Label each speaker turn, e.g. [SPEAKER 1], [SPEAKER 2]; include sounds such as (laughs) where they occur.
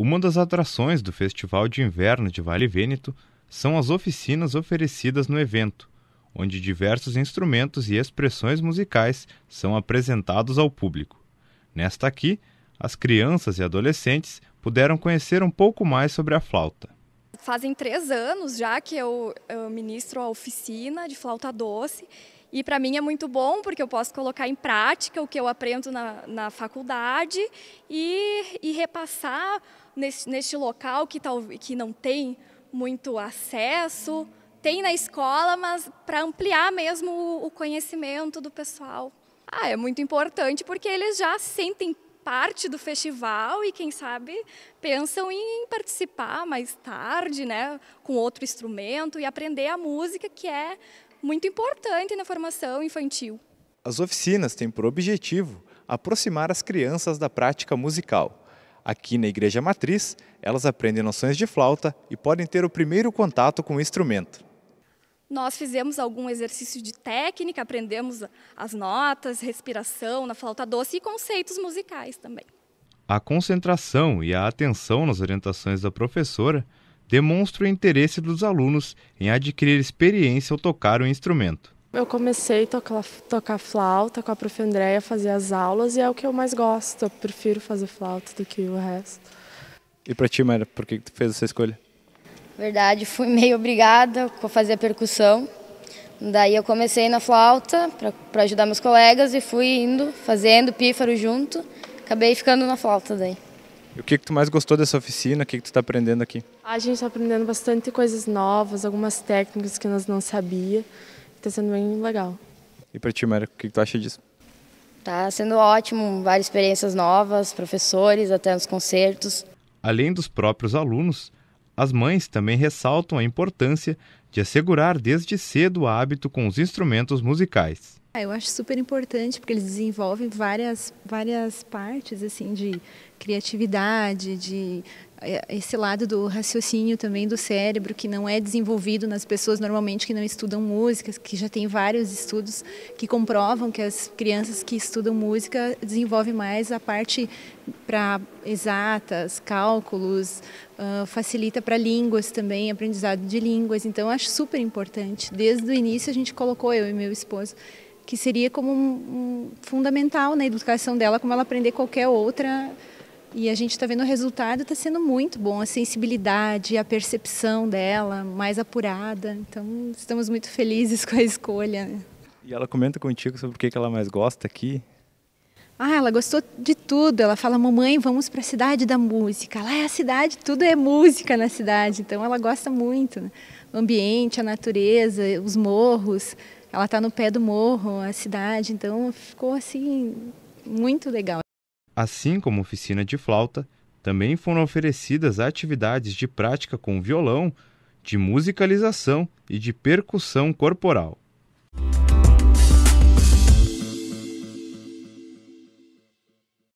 [SPEAKER 1] Uma das atrações do Festival de Inverno de Vale Vêneto são as oficinas oferecidas no evento, onde diversos instrumentos e expressões musicais são apresentados ao público. Nesta aqui, as crianças e adolescentes puderam conhecer um pouco mais sobre a flauta.
[SPEAKER 2] Fazem três anos já que eu, eu ministro a oficina de flauta doce e para mim é muito bom, porque eu posso colocar em prática o que eu aprendo na, na faculdade e, e repassar neste, neste local que, tal, que não tem muito acesso, tem na escola, mas para ampliar mesmo o, o conhecimento do pessoal. Ah, é muito importante porque eles já sentem parte do festival e quem sabe pensam em participar mais tarde, né, com outro instrumento e aprender a música que é muito importante na formação infantil.
[SPEAKER 1] As oficinas têm por objetivo aproximar as crianças da prática musical. Aqui na Igreja Matriz, elas aprendem noções de flauta e podem ter o primeiro contato com o instrumento.
[SPEAKER 2] Nós fizemos algum exercício de técnica, aprendemos as notas, respiração na flauta doce e conceitos musicais também.
[SPEAKER 1] A concentração e a atenção nas orientações da professora demonstra o interesse dos alunos em adquirir experiência ao tocar o instrumento.
[SPEAKER 3] Eu comecei a tocar, tocar flauta com a prof. Andréia, fazer as aulas e é o que eu mais gosto. Eu prefiro fazer flauta do que o resto.
[SPEAKER 1] E para ti, Mayra, por que tu fez essa escolha?
[SPEAKER 2] Verdade, fui meio obrigada a fazer a percussão. Daí eu comecei na flauta para ajudar meus colegas e fui indo, fazendo pífaro junto. Acabei ficando na flauta daí
[SPEAKER 1] o que, que tu mais gostou dessa oficina? O que, que tu está aprendendo aqui?
[SPEAKER 2] Ah, a gente está aprendendo bastante coisas novas, algumas técnicas que nós não sabia. Está sendo bem legal.
[SPEAKER 1] E para ti, Mera, o que, que tu acha disso?
[SPEAKER 2] Tá sendo ótimo, várias experiências novas, professores, até nos concertos.
[SPEAKER 1] Além dos próprios alunos, as mães também ressaltam a importância de assegurar desde cedo o hábito com os instrumentos musicais.
[SPEAKER 3] Ah, eu acho super importante porque eles desenvolvem várias, várias partes assim de criatividade, de eh, esse lado do raciocínio também do cérebro que não é desenvolvido nas pessoas normalmente que não estudam música, que já tem vários estudos que comprovam que as crianças que estudam música desenvolvem mais a parte para exatas, cálculos, ah, facilita para línguas também, aprendizado de línguas. Então acho super importante. Desde o início a gente colocou, eu e meu esposo, que seria como um, um fundamental na educação dela, como ela aprender qualquer outra. E a gente está vendo o resultado, está sendo muito bom. A sensibilidade, a percepção dela, mais apurada. Então, estamos muito felizes (laughs) com a escolha. Né?
[SPEAKER 1] E ela comenta contigo sobre o que ela mais gosta aqui?
[SPEAKER 3] Ah, ela gostou de tudo. Ela fala, mamãe, vamos para a cidade da música. Lá é a cidade, tudo é música na cidade. Então ela gosta muito. Né? O ambiente, a natureza, os morros. Ela está no pé do morro, a cidade. Então ficou assim, muito legal.
[SPEAKER 1] Assim como oficina de flauta, também foram oferecidas atividades de prática com violão, de musicalização e de percussão corporal.